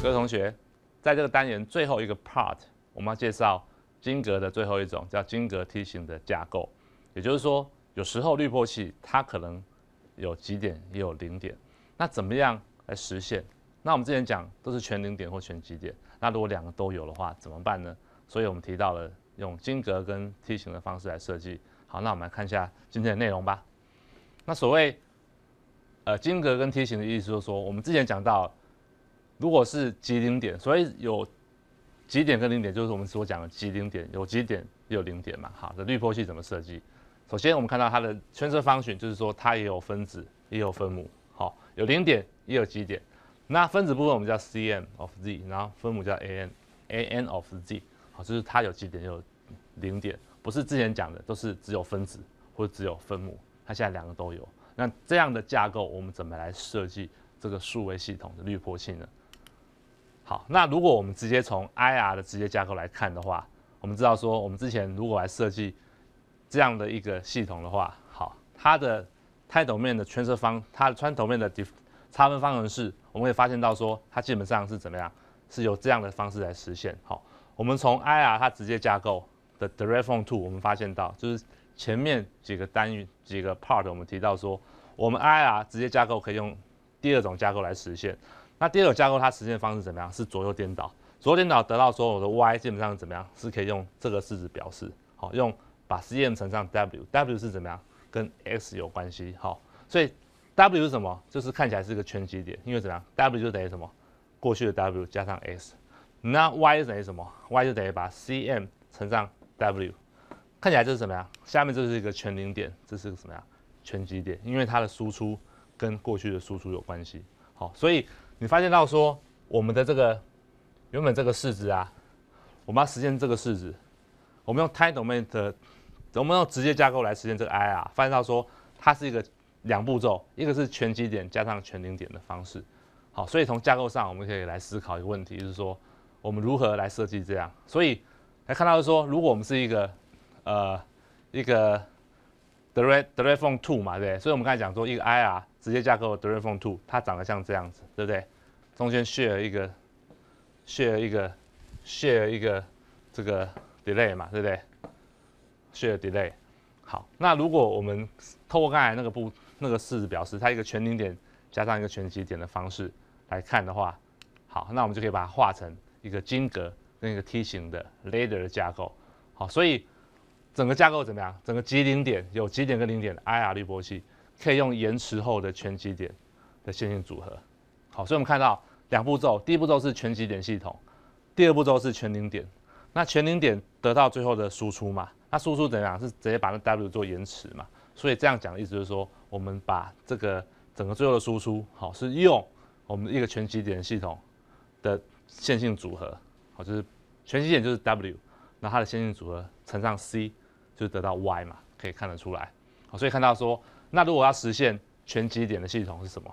各位同学，在这个单元最后一个 part，我们要介绍金格的最后一种叫金格梯形的架构。也就是说，有时候滤波器它可能有极点也有零点，那怎么样来实现？那我们之前讲都是全零点或全极点，那如果两个都有的话怎么办呢？所以我们提到了用金格跟梯形的方式来设计。好，那我们来看一下今天的内容吧。那所谓呃金格跟梯形的意思，就是说我们之前讲到。如果是极零点，所以有极点跟零点，就是我们所讲的极零点，有极点也有零点嘛。好的，滤波器怎么设计？首先我们看到它的圈 r 方选，就是说它也有分子也有分母，好，有零点也有极点。那分子部分我们叫 c m of z，然后分母叫 a_n a_n of z，好，就是它有极点也有零点，不是之前讲的都是只有分子或只有分母，它现在两个都有。那这样的架构，我们怎么来设计这个数位系统的滤波器呢？好，那如果我们直接从 I R 的直接架构来看的话，我们知道说我们之前如果来设计这样的一个系统的话，好，它的泰斗面的圈色方，它的穿透面的差分方程式，我们会发现到说它基本上是怎么样，是由这样的方式来实现。好，我们从 I R 它直接架构的 Direct Form to，我们发现到就是前面几个单元几个 part，我们提到说我们 I R 直接架构可以用第二种架构来实现。那第二个架构它实现方式怎么样？是左右颠倒，左右颠倒得到说我的 y 基本上怎么样？是可以用这个式子表示，好，用把 c m 乘上 w，w 是怎么样？跟 x 有关系，好，所以 w 是什么？就是看起来是个全极点，因为怎么样？w 就等于什么？过去的 w 加上 s，那 y 就等于什么？y 就等于把 c m 乘上 w，看起来这是什么呀？下面就是一个全零点，这是个什么呀？全极点，因为它的输出跟过去的输出有关系，好，所以。你发现到说，我们的这个原本这个式子啊，我们要实现这个式子，我们用 Tiedomain 的，我们用直接架构来实现这个 IR，发现到说它是一个两步骤，一个是全基点加上全零点的方式。好，所以从架构上我们可以来思考一个问题，就是说我们如何来设计这样。所以来看到说，如果我们是一个呃一个 Direct Direct Form Two 嘛，对不对？所以我们刚才讲说一个 IR。直接架构我 d i r a c t f o n Two，它长得像这样子，对不对？中间 r 了一个，share 一个，share 一个这个 delay 嘛，对不对？e delay。好，那如果我们透过刚才那个不那个式子表示，它一个全零点加上一个全极点的方式来看的话，好，那我们就可以把它画成一个晶格跟一个梯形的 ladder 的架构。好，所以整个架构怎么样？整个极零点有极点跟零点，IR 的滤波器。可以用延迟后的全极点的线性组合。好，所以我们看到两步骤，第一步骤是全极点系统，第二步骤是全零点。那全零点得到最后的输出嘛？那输出怎样？是直接把那 W 做延迟嘛？所以这样讲的意思就是说，我们把这个整个最后的输出，好，是用我们一个全极点系统的线性组合，好，就是全极点就是 W，那它的线性组合乘上 C 就得到 Y 嘛？可以看得出来。好，所以看到说。那如果要实现全极点的系统是什么？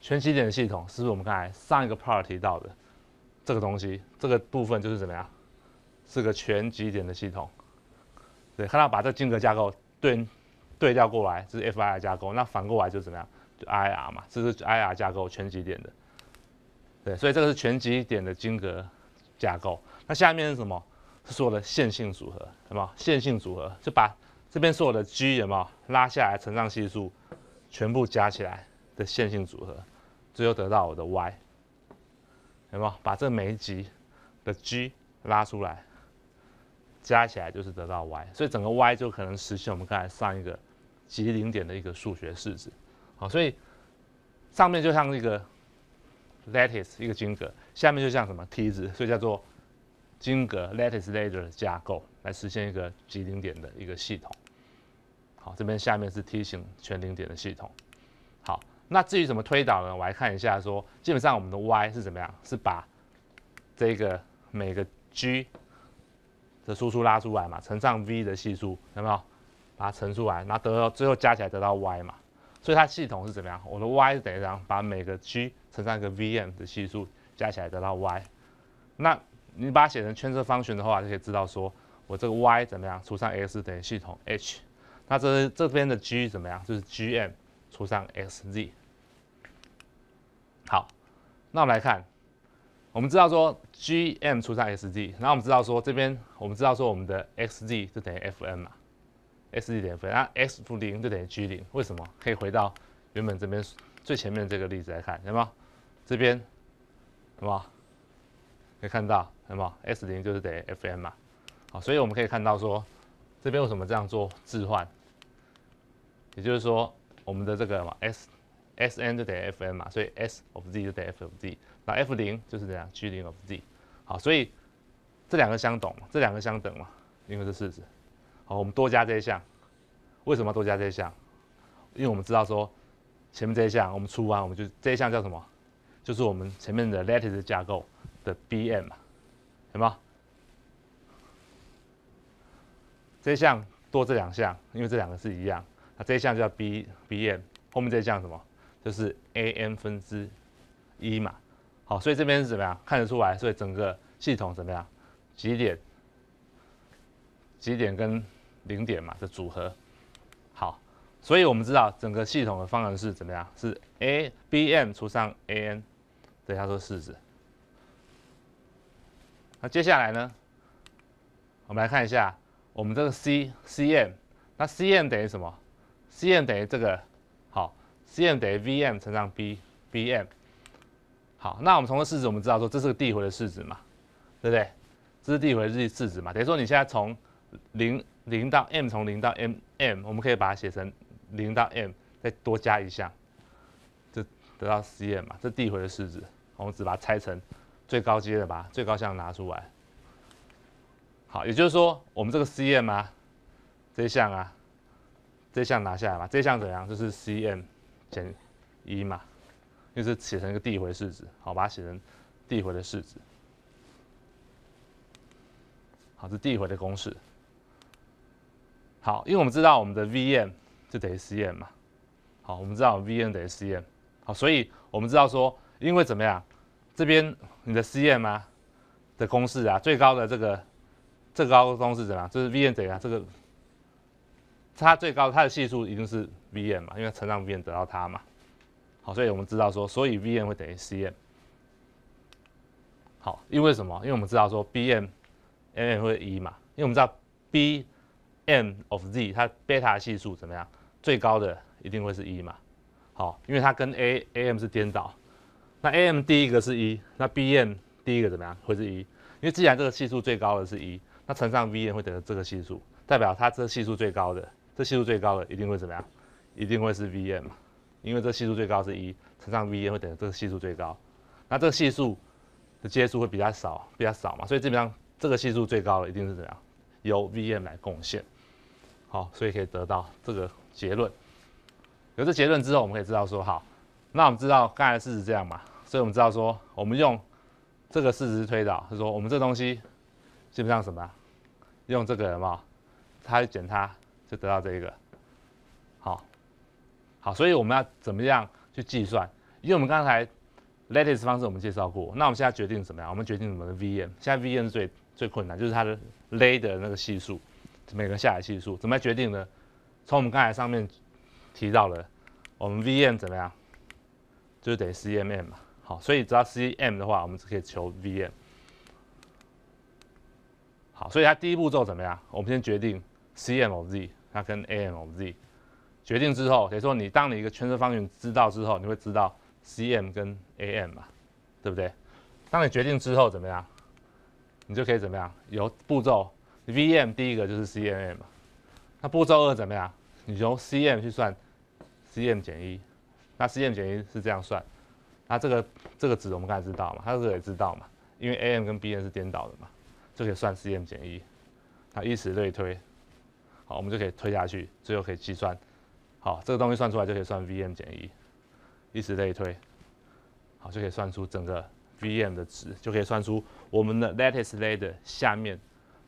全极点的系统是不是我们刚才上一个 part 提到的这个东西？这个部分就是怎么样？是个全极点的系统。对，看到把这晶格架构对对调过来，这是 FIR 架构，那反过来就怎么样？就 i r 嘛，这是 i r 架构全极点的。对，所以这个是全极点的晶格架构。那下面是什么？是有的线性组合，有么线性组合就把。这边是我的 g，有没有拉下来乘上系数，全部加起来的线性组合，最后得到我的 y，有没有把这每一级的 g 拉出来，加起来就是得到 y，所以整个 y 就可能实现我们刚才上一个极零点的一个数学式子，好，所以上面就像一个 lattice 一个晶格，下面就像什么梯子，所以叫做晶格 lattice ladder 架构来实现一个极零点的一个系统。好，这边下面是梯形全零点的系统。好，那至于怎么推导呢？我来看一下，说基本上我们的 y 是怎么样？是把这个每个 g 的输出拉出来嘛，乘上 v 的系数，有没有？把它乘出来，后得到最后加起来得到 y 嘛。所以它系统是怎么样？我的 y 是等于怎样？把每个 g 乘上一个 v m 的系数，加起来得到 y。那你把它写成圈车方程的话，就可以知道说，我这个 y 怎么样除上 x 等于系统 h。那这这边的 G 怎么样？就是 Gm 除上 xz。好，那我们来看，我们知道说 Gm 除上 xz，然后我们知道说这边，我们知道说我们的 xz 就等于 fn 嘛，xz 等于 fn，那 x 负零就等于 g 零，为什么？可以回到原本这边最前面这个例子来看，看到没有？这边，什么？可以看到，看到没有？x 零就是等于 fn 嘛，好，所以我们可以看到说。这边为什么这样做置换？也就是说，我们的这个嘛，s s n 就等于 f n 嘛，所以 s of Z 就等于 f of Z，那 f 零就是这样 g 零 of Z。好，所以这两个相等，这两个相等嘛，因为是式子。好，我们多加这一项，为什么要多加这一项？因为我们知道说，前面这一项我们出完，我们就这一项叫什么？就是我们前面的 lattice 架构的 b m，嘛，懂吗？这项多这两项，因为这两个是一样，那这一项叫 b b m，后面这一项什么？就是 a n 分之一嘛。好，所以这边是怎么样？看得出来，所以整个系统怎么样？极点、极点跟零点嘛的组合。好，所以我们知道整个系统的方程式怎么样？是 a b m 除上 a n。等下说式子。那接下来呢？我们来看一下。我们这个 c cm，那 cm 等于什么？cm 等于这个，好，cm 等于 vm 乘上 b bm。好，那我们从这式子我们知道说，这是个递回的式子嘛，对不对？这是递回的式子嘛，等于说你现在从零零到 m，从零到 mm，我们可以把它写成零到 m 再多加一项，就得到 cm 嘛，这递回的式子，我们只把它拆成最高阶的吧，最高项拿出来。好，也就是说，我们这个 Cm 啊，这项啊，这项拿下来嘛，这项怎样？就是 Cm 减一嘛，就是写成一个递回式子。好，把它写成递回的式子。好，这递回的公式。好，因为我们知道我们的 Vm 就等于 Cm 嘛。好，我们知道 Vm 等于 Cm。好，所以我们知道说，因为怎么样？这边你的 Cm 啊的公式啊，最高的这个。这高中是怎样？就是 v n 怎样？这个它最高，它的系数一定是 v n 嘛，因为乘上 v n 得到它嘛。好，所以我们知道说，所以 v n 会等于 Cm。好，因为什么？因为我们知道说，BmAm 会一嘛，因为我们知道 Bm of z 它贝塔系数怎么样？最高的一定会是一嘛。好，因为它跟 AAm 是颠倒。那 Am 第一个是一，那 Bm 第一个怎么样？会是一，因为既然这个系数最高的是一。那乘上 v n 会等于这个系数，代表它这系数最高的，这系数最高的一定会怎么样？一定会是 v m，因为这系数最高是一，乘上 v n 会等于这个系数最高。那这个系数的阶数会比较少，比较少嘛，所以基本上这个系数最高的一定是怎样？由 v n 来贡献。好，所以可以得到这个结论。有这结论之后，我们可以知道说，好，那我们知道刚才的事实这样嘛，所以我们知道说，我们用这个事实推导，就说我们这东西。基本上什么，用这个嘛，它减它就得到这一个，好，好，所以我们要怎么样去计算？因为我们刚才 lattice 方式我们介绍过，那我们现在决定怎么样？我们决定我们的 vm，现在 vm 最最困难就是它的 lay 的那个系数，每个下来系数怎么来决定呢？从我们刚才上面提到了，我们 vm 怎么样？就是等于 c m m 嘛。好，所以只要 c m 的话，我们就可以求 vm。所以它第一步骤怎么样？我们先决定 C M O Z，它跟 A M O Z 决定之后，等于说你当你一个全色方圆知道之后，你会知道 C M 跟 A M 嘛，对不对？当你决定之后怎么样？你就可以怎么样？由步骤 V M 第一个就是 C M，嘛，那步骤二怎么样？你由 C M 去算 C M 减一，那 C M 减一是这样算，那这个这个值我们刚才知道嘛，它这个也知道嘛，因为 A M 跟 B N 是颠倒的嘛。就可以算 C M 减一，它以此类推，好，我们就可以推下去，最后可以计算，好，这个东西算出来就可以算 V M 减一，以此类推，好，就可以算出整个 V M 的值，就可以算出我们的 lattice l a y e r 下面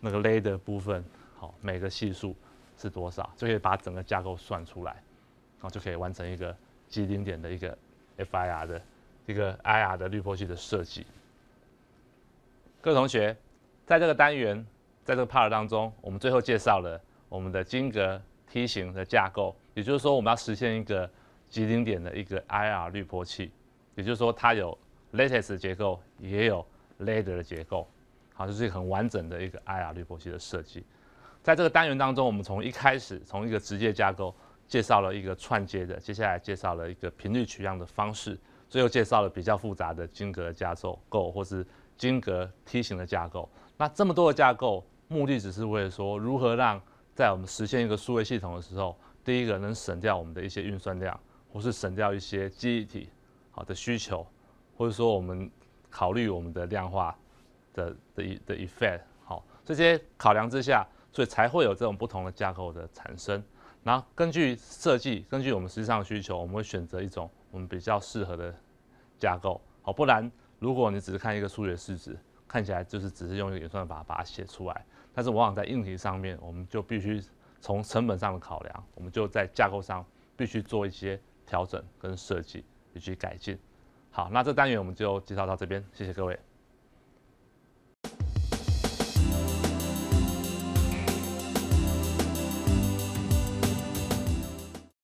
那个 l a y e r 部分，好，每个系数是多少，就可以把整个架构算出来，然后就可以完成一个基顶点的一个 FIR 的一个 I R 的滤波器的设计。各位同学。在这个单元，在这个 part 当中，我们最后介绍了我们的金格梯形的架构，也就是说，我们要实现一个极顶点的一个 i r 滤波器，也就是说，它有 lattice 结构，也有 ladder 的结构，好，就是一个很完整的一个 i r 滤波器的设计。在这个单元当中，我们从一开始从一个直接架构，介绍了一个串接的，接下来介绍了一个频率取样的方式，最后介绍了比较复杂的晶格架构，或或是晶格梯形的架构，那这么多的架构，目的只是为了说如何让在我们实现一个数位系统的时候，第一个能省掉我们的一些运算量，或是省掉一些记忆体好的需求，或者说我们考虑我们的量化的的一的 effect，好，这些考量之下，所以才会有这种不同的架构的产生。然后根据设计，根据我们实际上的需求，我们会选择一种我们比较适合的架构，好，不然。如果你只是看一个数学式子，看起来就是只是用一个演算法把它写出来，但是往往在硬题上面，我们就必须从成本上的考量，我们就在架构上必须做一些调整跟设计，以及改进。好，那这单元我们就介绍到这边，谢谢各位。